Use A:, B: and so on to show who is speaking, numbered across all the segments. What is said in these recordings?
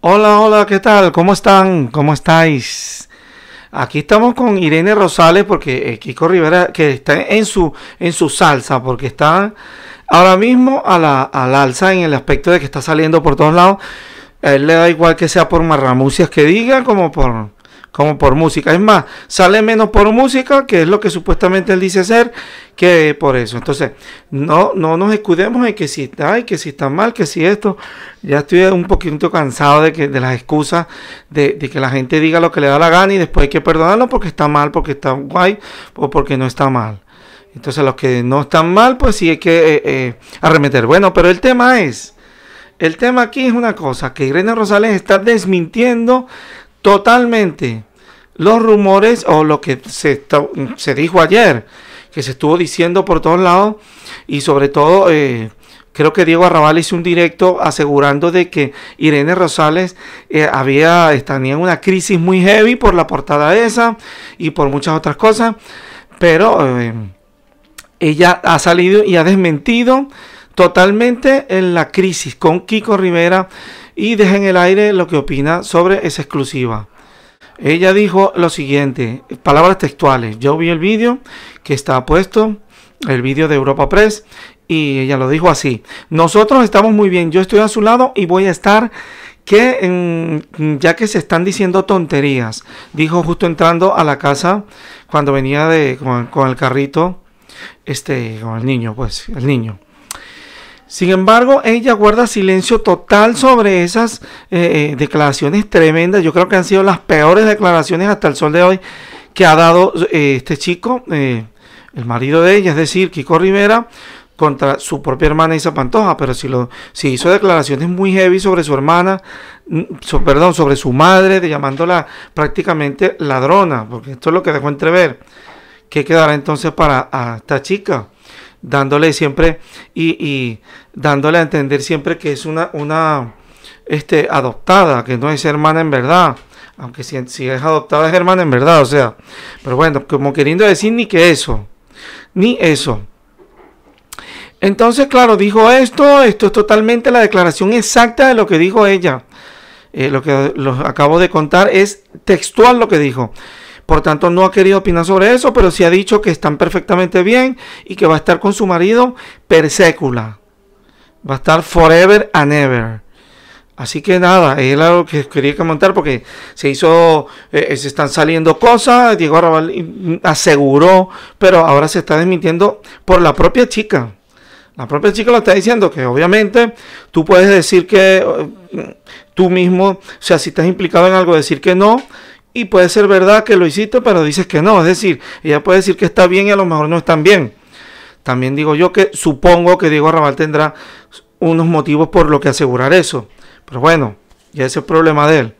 A: Hola, hola, ¿qué tal? ¿Cómo están? ¿Cómo estáis? Aquí estamos con Irene Rosales porque eh, Kiko Rivera que está en su en su salsa porque está ahora mismo al alza en el aspecto de que está saliendo por todos lados. A él le da igual que sea por marramucias que diga como por como por música. Es más, sale menos por música, que es lo que supuestamente él dice ser, que por eso. Entonces, no, no nos escudemos en que si está, y que si está mal, que si esto. Ya estoy un poquito cansado de, que, de las excusas, de, que la gente diga lo que le da la gana y después hay que perdonarlo porque está mal, porque está guay o porque no está mal. Entonces, los que no están mal, pues sí hay que eh, eh, arremeter. Bueno, pero el tema es... El tema aquí es una cosa, que Irene Rosales está desmintiendo totalmente los rumores o lo que se, dijo ayer, que se estuvo diciendo por todos lados y sobre todo... Eh, creo que Diego Arrabal hizo un directo asegurando de que Irene Rosales eh, había, había en una crisis muy heavy por la portada esa y por muchas otras cosas, pero eh, ella ha salido y ha desmentido totalmente en la crisis con Kiko Rivera y deja en el aire lo que opina sobre esa exclusiva. Ella dijo lo siguiente, palabras textuales, yo vi el vídeo que está puesto, el vídeo de Europa Press, y ella lo dijo así, nosotros estamos muy bien, yo estoy a su lado y voy a estar que ya que se están diciendo tonterías, dijo justo entrando a la casa cuando venía de, con, con el carrito, este, con el niño, pues, el niño. Sin embargo, ella guarda silencio total sobre esas eh, eh, declaraciones tremendas. Yo creo que han sido las peores declaraciones hasta el sol de hoy que ha dado eh, este chico, el marido de ella, es decir, Kiko Rivera, contra su propia hermana Isa Pantoja. Pero si, lo, si hizo declaraciones muy heavy sobre su hermana, mm, perdón, sobre su madre, de llamándola prácticamente ladrona, porque esto es lo que dejó entrever. ¿Qué quedará entonces para esta chica? dándole siempre y, dándole a entender siempre que es una, una este, adoptada, que no es hermana en verdad. Aunque si, es adoptada es hermana en verdad, o sea. Pero bueno, como queriendo decir ni que eso. Ni eso. Entonces, claro, dijo esto, esto es totalmente la declaración exacta de lo que dijo ella. Eh, lo que los acabo de contar es textual lo que dijo. Por tanto, no ha querido opinar sobre eso, pero sí ha dicho que están perfectamente bien y que va a estar con su marido per Va a estar forever and ever. Así que nada, es algo que quería comentar porque se hizo, eh, eh, se están saliendo cosas, Diego Arrabal aseguró, pero ahora se está desmintiendo por la propia chica. La propia chica lo está diciendo que obviamente tú puedes decir que eh, tú mismo, o sea, si estás implicado en algo, decir que no y puede ser verdad que lo hiciste, pero dices que no. Es decir, ella puede decir que está bien y a lo mejor no están bien. También digo yo que supongo que Diego Raval tendrá unos motivos por lo que asegurar eso. Pero bueno, ya ese es el problema de él.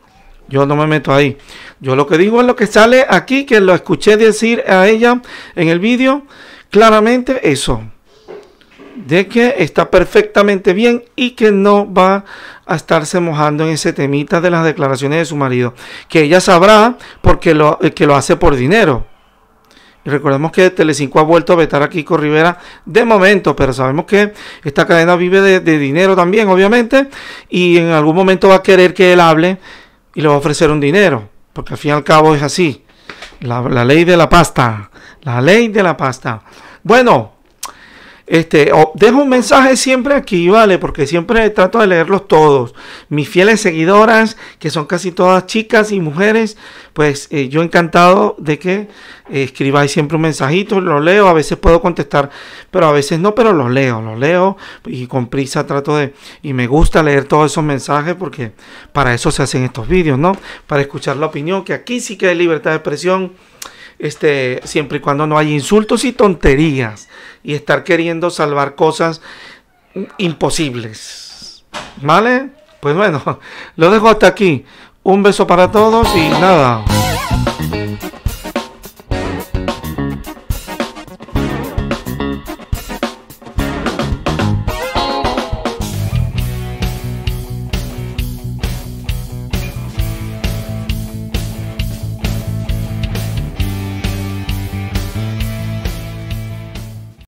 A: Yo no me meto ahí. Yo lo que digo es lo que sale aquí, que lo escuché decir a ella en el vídeo. Claramente eso de que está perfectamente bien y que no va a estarse mojando en ese temita de las declaraciones de su marido, que ella sabrá porque lo, eh, que lo hace por dinero. Y recordemos que Telecinco ha vuelto a vetar a Kiko Rivera de momento, pero sabemos que esta cadena vive de, dinero también, obviamente, y en algún momento va a querer que él hable y le va a ofrecer un dinero, porque al fin y al cabo es así. la, ley de la pasta. La ley de la pasta. Bueno, este, dejo un mensaje siempre aquí, ¿vale? Porque siempre trato de leerlos todos. Mis fieles seguidoras, que son casi todas chicas y mujeres, pues eh, yo encantado de que eh, escribáis siempre un mensajito, lo leo, a veces puedo contestar, pero a veces no, pero los leo, los leo y con prisa trato de, y me gusta leer todos esos mensajes porque para eso se hacen estos vídeos, ¿no? Para escuchar la opinión, que aquí sí que hay libertad de expresión este, siempre y cuando no hay insultos y tonterías y estar queriendo salvar cosas imposibles. ¿Vale? Pues bueno, lo dejo hasta aquí. Un beso para todos y nada.